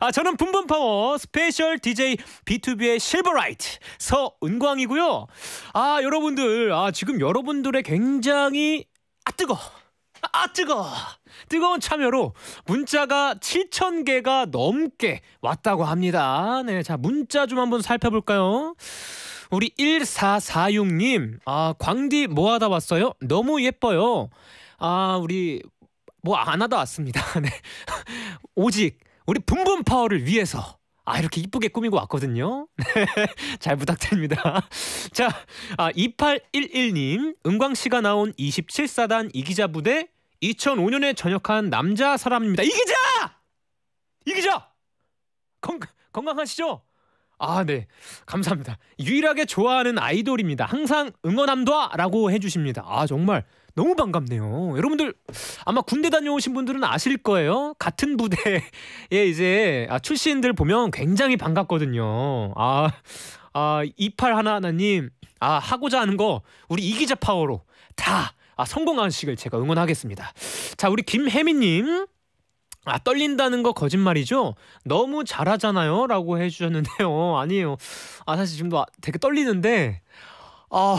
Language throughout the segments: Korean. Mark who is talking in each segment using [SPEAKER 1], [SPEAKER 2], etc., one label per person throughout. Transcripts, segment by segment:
[SPEAKER 1] 아 저는 붐분 파워 스페셜 DJ B2B의 실버라이트 서은광이고요. 아 여러분들 아 지금 여러분들의 굉장히 아 뜨거 아, 아 뜨거 뜨거운 참여로 문자가 7천 개가 넘게 왔다고 합니다. 네, 자 문자 좀 한번 살펴볼까요? 우리 1446님 아 광디 뭐 하다 왔어요? 너무 예뻐요. 아 우리 뭐 안 하다 왔습니다. 네. 오직 우리 붐붐 파워를 위해서 아 이렇게 이쁘게 꾸미고 왔거든요. 잘 부탁드립니다. 자, 아 2811님 은광 씨가 나온 27사단 이기자 부대 2005년에 전역한 남자 사람입니다. 이기자! 이기자! 건, 건강하시죠? 아, 네. 감사합니다. 유일하게 좋아하는 아이돌입니다. 항상 응원함도라고 아! 해주십니다. 아, 정말 너무 반갑네요. 여러분들 아마 군대 다녀오신 분들은 아실 거예요. 같은 부대에 이제 아, 출신들 보면 굉장히 반갑거든요. 아, 아 28하나하나님, 아, 하고자 하는 거 우리 이기자 파워로 다 아, 성공하시길 제가 응원하겠습니다. 자, 우리 김혜민님. 아 떨린다는 거 거짓말이죠? 너무 잘하잖아요 라고 해주셨는데요 아니에요 아 사실 지금도 아, 되게 떨리는데 아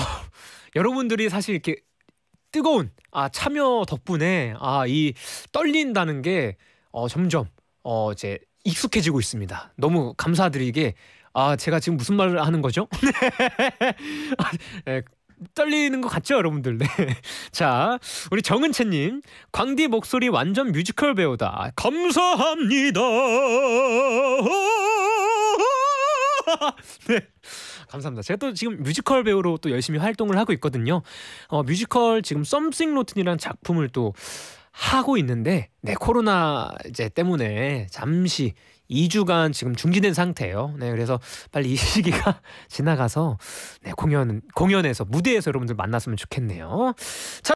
[SPEAKER 1] 여러분들이 사실 이렇게 뜨거운 아 참여 덕분에 아 이 떨린다는 게 어, 점점 어 이제 익숙해지고 있습니다 너무 감사드리게 아 제가 지금 무슨 말을 하는 거죠? 네, 아, 네. 떨리는 것 같죠, 여러분들? 네. 자, 우리 정은채님, 광디 목소리 완전 뮤지컬 배우다. 감사합니다. 네. 감사합니다. 제가 또 지금 뮤지컬 배우로 또 열심히 활동을 하고 있거든요. 어, 뮤지컬 지금 썸씽 로튼이란 작품을 또 하고 있는데 네 코로나 이제 때문에 잠시 2주간 지금 중지된 상태예요. 네 그래서 빨리 이 시기가 지나가서 네 공연 공연에서 무대에서 여러분들 만났으면 좋겠네요. 자